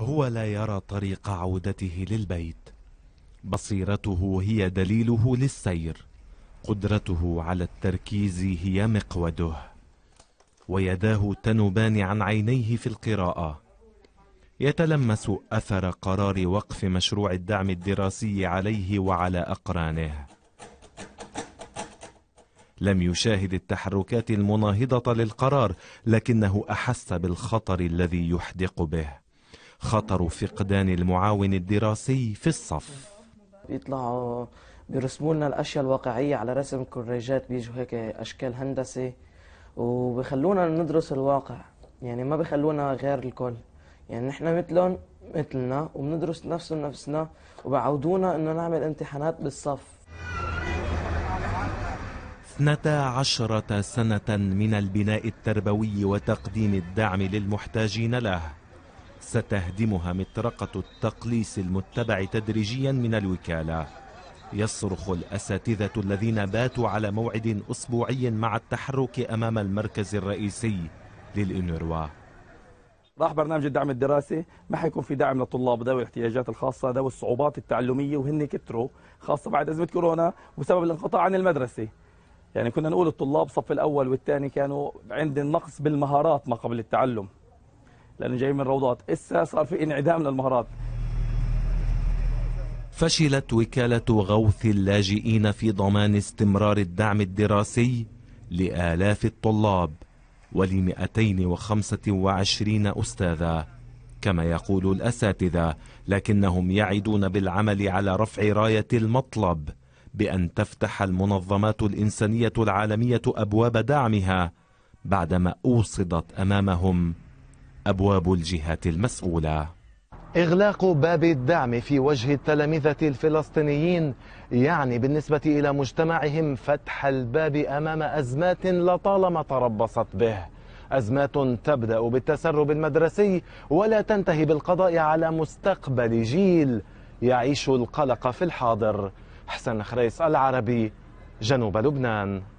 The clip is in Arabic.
هو لا يرى طريق عودته للبيت بصيرته هي دليله للسير قدرته على التركيز هي مقوده ويداه تنبان عن عينيه في القراءه يتلمس اثر قرار وقف مشروع الدعم الدراسي عليه وعلى اقرانه لم يشاهد التحركات المناهضه للقرار لكنه احس بالخطر الذي يحدق به خطر فقدان المعاون الدراسي في الصف بيطلعوا بيرسموا لنا الاشياء الواقعيه على رسم كوريجات بيجوا هيك اشكال هندسه وبخلونا ندرس الواقع يعني ما بخلونا غير الكل يعني نحن مثلهم مثلنا وبندرس نفس نفسنا وبعودونا انه نعمل امتحانات بالصف 12 سنة من البناء التربوي وتقديم الدعم للمحتاجين له ستهدمها مطرقة التقليص المتبع تدريجيا من الوكالة يصرخ الأساتذة الذين باتوا على موعد أسبوعي مع التحرك أمام المركز الرئيسي للإنروا راح برنامج الدعم الدراسي ما حيكون في دعم للطلاب ذوي الاحتياجات الخاصة ذوي الصعوبات التعلمية وهن كتروا خاصة بعد أزمة كورونا وسبب الانقطاع عن المدرسة يعني كنا نقول الطلاب صف الأول والثاني كانوا عند النقص بالمهارات ما قبل التعلم لأنه جاي من روضات إسا صار في انعدام للمهارات فشلت وكالة غوث اللاجئين في ضمان استمرار الدعم الدراسي لآلاف الطلاب وخمسة وعشرين أستاذا كما يقول الأساتذة لكنهم يعدون بالعمل على رفع راية المطلب بأن تفتح المنظمات الإنسانية العالمية أبواب دعمها بعدما أوصدت أمامهم أبواب الجهات المسؤولة إغلاق باب الدعم في وجه التلامذة الفلسطينيين يعني بالنسبة إلى مجتمعهم فتح الباب أمام أزمات لطالما تربصت به أزمات تبدأ بالتسرب المدرسي ولا تنتهي بالقضاء على مستقبل جيل يعيش القلق في الحاضر حسن خريس العربي جنوب لبنان